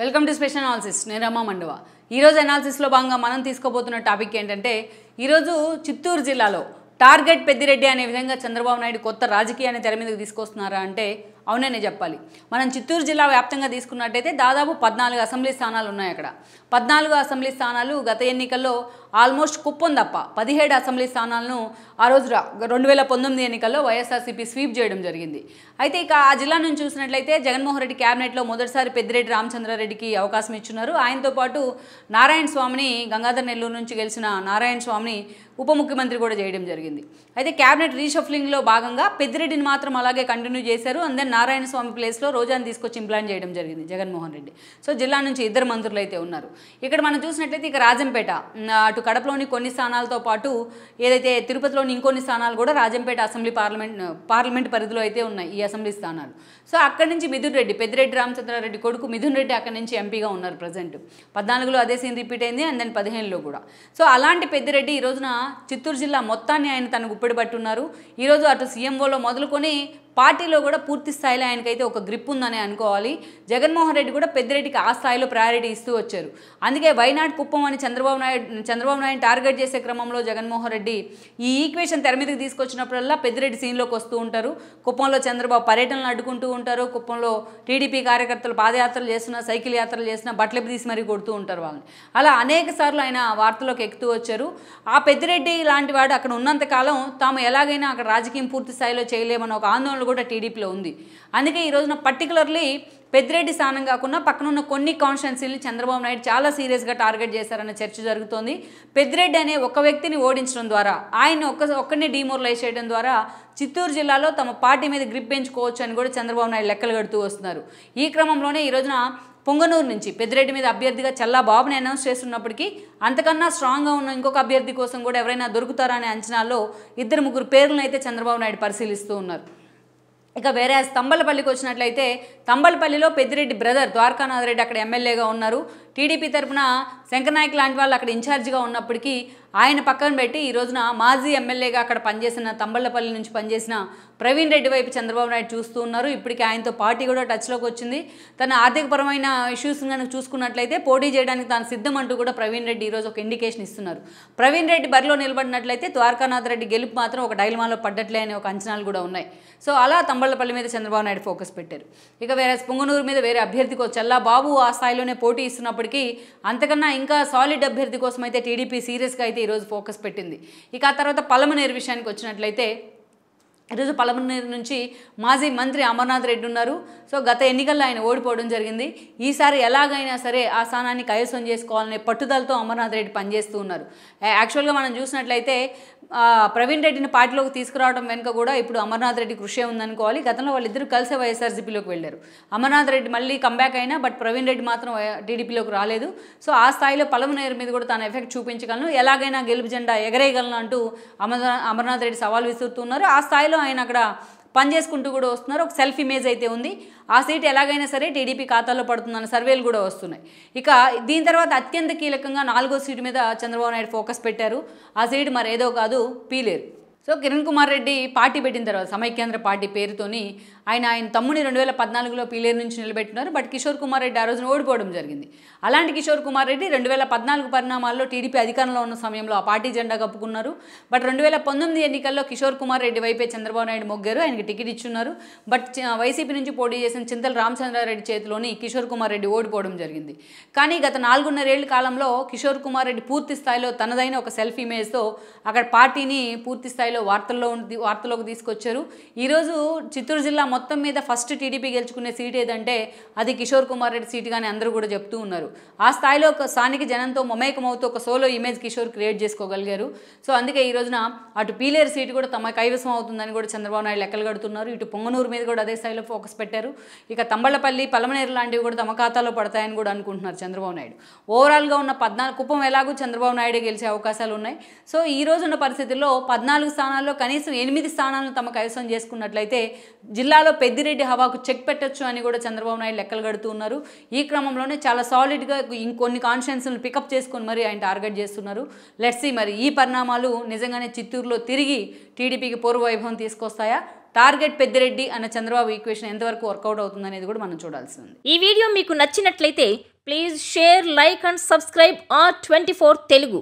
welcome to special analysis నేను రమా మండువ ఈరోజు అనాలిసిస్లో భాగంగా మనం తీసుకోబోతున్న టాపిక్ ఏంటంటే ఈరోజు చిత్తూరు జిల్లాలో టార్గెట్ పెద్దిరెడ్డి అనే విధంగా చంద్రబాబు నాయుడు కొత్త రాజకీయాన్ని తెర మీదకి తీసుకొస్తున్నారా అంటే అవుననే చెప్పాలి మనం చిత్తూరు జిల్లా వ్యాప్తంగా తీసుకున్నట్టయితే దాదాపు పద్నాలుగు అసెంబ్లీ స్థానాలు ఉన్నాయి అక్కడ పద్నాలుగు అసెంబ్లీ స్థానాలు గత ఎన్నికల్లో ఆల్మోస్ట్ కుప్పం తప్ప పదిహేడు అసెంబ్లీ స్థానాలను ఆ రోజు రెండు వేల పంతొమ్మిది ఎన్నికల్లో వైఎస్ఆర్సీపీ స్వీప్ చేయడం జరిగింది అయితే ఇక ఆ జిల్లా నుంచి చూసినట్లయితే జగన్మోహన్ రెడ్డి క్యాబినెట్లో మొదటిసారి పెద్దిరెడ్డి రామచంద్రారెడ్డికి అవకాశం ఇచ్చున్నారు ఆయనతో పాటు నారాయణ స్వామిని గంగాధర్ నెల్లూరు నుంచి గెలిచిన నారాయణ స్వామిని ఉప ముఖ్యమంత్రి కూడా చేయడం జరిగింది అయితే క్యాబినెట్ రీషఫ్లింగ్లో భాగంగా పెద్దిరెడ్డిని మాత్రం అలాగే కంటిన్యూ చేశారు అందరి నారాయణ స్వామి ప్లేస్లో రోజాను తీసుకొచ్చి ఇంప్లాంట్ చేయడం జరిగింది జగన్మోహన్ రెడ్డి సో జిల్లా నుంచి ఇద్దరు మంత్రులు అయితే ఉన్నారు ఇక్కడ మనం చూసినట్లయితే ఇక రాజంపేట అటు కడపలోని కొన్ని స్థానాలతో పాటు ఏదైతే తిరుపతిలోని ఇంకొన్ని స్థానాలు కూడా రాజంపేట అసెంబ్లీ పార్లమెంట్ పార్లమెంట్ పరిధిలో అయితే ఉన్నాయి ఈ అసెంబ్లీ స్థానాలు సో అక్కడి నుంచి మిథున్ రెడ్డి పెద్దిరెడ్డి రామచంద్రారెడ్డి కొడుకు మిథున్ రెడ్డి అక్కడి నుంచి ఎంపీగా ఉన్నారు ప్రజెంట్ పద్నాలుగులో అదే సీన్ రిపీట్ అయింది అండ్ దాని పదిహేనులో కూడా సో అలాంటి పెద్దిరెడ్డి ఈ రోజున చిత్తూరు జిల్లా మొత్తాన్ని ఆయన తనకు పట్టున్నారు ఈరోజు అటు సీఎంఓలో మొదలుకొని పార్టీలో కూడా పూర్తి స్థాయిలో ఆయనకైతే ఒక గ్రిప్ ఉందని అనుకోవాలి జగన్మోహన్ రెడ్డి కూడా పెద్దిరెడ్డికి ఆ స్థాయిలో ప్రయారిటీ ఇస్తూ వచ్చారు అందుకే వైనాడ్ కుప్పం అని చంద్రబాబు నాయుడు చంద్రబాబు నాయుడు టార్గెట్ చేసే క్రమంలో జగన్మోహన్ రెడ్డి ఈ ఈక్వేషన్ తెర మీదకి తీసుకొచ్చినప్పుడల్లా పెద్దిరెడ్డి సీన్లోకి వస్తూ ఉంటారు కుప్పంలో చంద్రబాబు పర్యటనలు అడ్డుకుంటూ ఉంటారు కుప్పంలో టీడీపీ కార్యకర్తలు పాదయాత్రలు చేస్తున్న సైకిల్ యాత్రలు చేసినా బట్టలు తీసి మరీ కొడుతూ ఉంటారు వాళ్ళని అలా అనేక సార్లు ఆయన వార్తలోకి ఎక్కుతూ వచ్చారు ఆ పెద్దిరెడ్డి లాంటి వాడు అక్కడ ఉన్నంతకాలం తాము ఎలాగైనా అక్కడ రాజకీయం పూర్తి స్థాయిలో చేయలేమన్న ఒక ఆందోళన కూడా టీడీపీలో ఉంది అందుకే ఈ రోజున పర్టికులర్లీ పెద్దిరెడ్డి స్థానం కాకుండా పక్కనున్న కొన్ని కాన్స్టిట్యున్సీలు చంద్రబాబు నాయుడు చాలా సీరియస్గా టార్గెట్ చేశారన్న చర్చ జరుగుతోంది పెద్దిరెడ్డి అనే ఒక వ్యక్తిని ఓడించడం ద్వారా ఆయన ఒక్క ఒక్కడిని డిమోరలైజ్ చేయడం ద్వారా చిత్తూరు జిల్లాలో తమ పార్టీ మీద గ్రిప్ పెంచుకోవచ్చు అని కూడా చంద్రబాబు నాయుడు లెక్కలు కడుతూ వస్తున్నారు ఈ క్రమంలోనే ఈ రోజున పొంగనూరు నుంచి పెద్దిరెడ్డి మీద అభ్యర్థిగా చల్లా బాబుని అనౌన్స్ చేస్తున్నప్పటికీ అంతకన్నా స్ట్రాంగ్గా ఉన్న ఇంకొక అభ్యర్థి కోసం కూడా ఎవరైనా దొరుకుతారా అనే అంచనాల్లో ఇద్దరు ముగ్గురు పేర్లను అయితే చంద్రబాబు నాయుడు పరిశీలిస్తూ ఉన్నారు ఇక వేరే స్తంభలపల్లికి వచ్చినట్లయితే తంబలపల్లిలో పెద్దిరెడ్డి బ్రదర్ ద్వారకానాథరెడ్డి అక్కడ ఎమ్మెల్యేగా ఉన్నారు టీడీపీ తరఫున శంకర్నాయక్ లాంటి వాళ్ళు అక్కడ ఇన్ఛార్జిగా ఉన్నప్పటికీ ఆయన పక్కన పెట్టి ఈ రోజున మాజీ ఎమ్మెల్యేగా అక్కడ పనిచేసిన తంబళ్లపల్లి నుంచి పనిచేసిన ప్రవీణ్ రెడ్డి వైపు చంద్రబాబు నాయుడు చూస్తూ ఉన్నారు ఇప్పటికీ ఆయనతో పార్టీ కూడా టచ్లోకి వచ్చింది తన ఆర్థికపరమైన ఇష్యూస్ కనుక చూసుకున్నట్లయితే పోటీ చేయడానికి తాను సిద్ధం అంటూ కూడా ప్రవీణ్ రెడ్డి ఈరోజు ఒక ఇండికేషన్ ఇస్తున్నారు ప్రవీణ్ రెడ్డి బరిలో నిలబడినట్లయితే ద్వారకానాథ్ రెడ్డి గెలుపు మాత్రం ఒక డైల్మాలో పడ్డట్లే అనే ఒక అంచనాలు కూడా ఉన్నాయి సో అలా తంబళ్లపల్లి మీద చంద్రబాబు నాయుడు ఫోకస్ పెట్టారు ఇక వేరే పుంగనూరు మీద వేరే అభ్యర్థి కోసం బాబు ఆ స్థాయిలోనే పోటీ ఇస్తున్నప్పటికీ అంతకన్నా ఇంకా సాలిడ్ అభ్యర్థి కోసం అయితే టీడీపీ సీరియస్గా అయితే ఈరోజు ఫోకస్ పెట్టింది ఇక ఆ తర్వాత పలమనేరు విషయానికి వచ్చినట్లయితే ఈరోజు పలమనేరు నుంచి మాజీ మంత్రి అమర్నాథ్ రెడ్డి ఉన్నారు సో గత ఎన్నికల్లో ఆయన ఓడిపోవడం జరిగింది ఈసారి ఎలాగైనా సరే ఆ స్థానాన్ని కైవసం చేసుకోవాలనే పట్టుదలతో అమర్నాథ్ రెడ్డి పనిచేస్తూ ఉన్నారు యాక్చువల్గా మనం చూసినట్లయితే ప్రవీణ్ రెడ్డిని పార్టీలోకి తీసుకురావడం వెనుక కూడా ఇప్పుడు అమర్నాథ్ రెడ్డి కృషి ఉందనుకోవాలి గతంలో వాళ్ళిద్దరూ కలిసే వైఎస్ఆర్సీపీలోకి వెళ్ళారు అమర్నాథ్ రెడ్డి మళ్ళీ కంబ్యాక్ అయినా బట్ ప్రవీణ్ రెడ్డి మాత్రం టీడీపీలోకి రాలేదు సో ఆ స్థాయిలో పలమనేరు మీద కూడా తన ఎఫెక్ట్ చూపించగలను ఎలాగైనా గెలుపు జెండా ఎగరేయగలను అంటూ అమర్నాథ్ రెడ్డి సవాల్ విసురుతున్నారు ఆ స్థాయిలో స్థాయిలో ఆయన అక్కడ పనిచేసుకుంటూ కూడా వస్తున్నారు ఒక సెల్ఫ్ ఇమేజ్ అయితే ఉంది ఆ సీట్ ఎలాగైనా సరే టీడీపీ ఖాతాలో పడుతుందన్న సర్వేలు కూడా వస్తున్నాయి ఇక దీని తర్వాత అత్యంత కీలకంగా నాలుగో సీటు మీద చంద్రబాబు నాయుడు ఫోకస్ పెట్టారు ఆ సీటు ఏదో కాదు పీలేరు సో కిరణ్ కుమార్ రెడ్డి పార్టీ పెట్టిన తర్వాత సమైక్యాంధ్ర పార్టీ పేరుతోని ఆయన ఆయన తమ్ముని రెండు వేల పద్నాలుగులో పీలేరు నుంచి నిలబెట్టినారు బట్ కిషోర్ కుమార్ రెడ్డి ఆ రోజున ఓడిపోవడం జరిగింది అలాంటి కిషోర్ కుమార్ రెడ్డి రెండు వేల పద్నాలుగు పరిణామాల్లో టీడీపీ అధికారంలో ఉన్న సమయంలో ఆ పార్టీ జెండా కప్పుకున్నారు బట్ రెండు వేల పంతొమ్మిది ఎన్నికల్లో కిషోర్ కుమార్ రెడ్డి వైపే చంద్రబాబు నాయుడు మొగ్గారు ఆయనకి టికెట్ ఇచ్చున్నారు బట్ వైసీపీ నుంచి పోటీ చేసిన చింతల రామచంద్రారెడ్డి చేతిలోని కిషోర్ కుమార్ రెడ్డి ఓడిపోవడం జరిగింది కానీ గత నాలుగున్నరేళ్ల కాలంలో కిషోర్ కుమార్ రెడ్డి పూర్తి స్థాయిలో తనదైన ఒక సెల్ఫ్ ఇమేజ్తో అక్కడ పార్టీని పూర్తి స్థాయిలో వార్తల్లో వార్తలోకి తీసుకొచ్చారు ఈరోజు చిత్తూరు జిల్లా మొత్తం మీద ఫస్ట్ టీడీపీ గెలుచుకునే సీట్ ఏదంటే అది కిషోర్ కుమార్ రెడ్డి సీటు కానీ అందరూ కూడా చెప్తూ ఉన్నారు ఆ స్థాయిలో ఒక స్థానిక జనంతో మమేకమవుతూ ఒక సోలో ఇమేజ్ కిషోర్ క్రియేట్ చేసుకోగలిగారు సో అందుకే ఈ రోజున అటు పీలేరు సీటు కూడా తమ కైవసం అవుతుందని కూడా చంద్రబాబు నాయుడు లెక్కలు కడుతున్నారు ఇటు పొంగనూరు మీద కూడా అదే స్థాయిలో ఫోకస్ పెట్టారు ఇక తంబళ్ళపల్లి పలమనేరు లాంటివి కూడా తమ ఖాతాలో పడతాయని కూడా అనుకుంటున్నారు చంద్రబాబు నాయుడు ఓవరాల్గా ఉన్న పద్నాలుగు కుప్పం ఎలాగూ చంద్రబాబు నాయుడే గెలిచే అవకాశాలు ఉన్నాయి సో ఈ రోజున్న పరిస్థితుల్లో పద్నాలుగు స్థానాల్లో కనీసం ఎనిమిది స్థానాలను తమ కైవసం చేసుకున్నట్లయితే జిల్లాలో జిల్లాలో పెద్దిరెడ్డి హవాకు చెక్ పెట్టొచ్చు అని కూడా చంద్రబాబు నాయుడు లెక్కలు కడుతూ ఉన్నారు ఈ క్రమంలోనే చాలా సాలిడ్గా ఇంకొన్ని కాన్స్టిట్యున్సీలను పికప్ చేసుకొని మరి ఆయన టార్గెట్ చేస్తున్నారు లెట్సీ మరి ఈ పరిణామాలు నిజంగానే చిత్తూరులో తిరిగి టీడీపీకి పూర్వ వైభవం తీసుకొస్తాయా టార్గెట్ పెద్దిరెడ్డి అన్న చంద్రబాబు ఈక్వేషన్ ఎంతవరకు వర్కౌట్ అవుతుంది అనేది కూడా మనం చూడాల్సి ఉంది ఈ వీడియో మీకు నచ్చినట్లయితే please share like and subscribe R twenty Telugu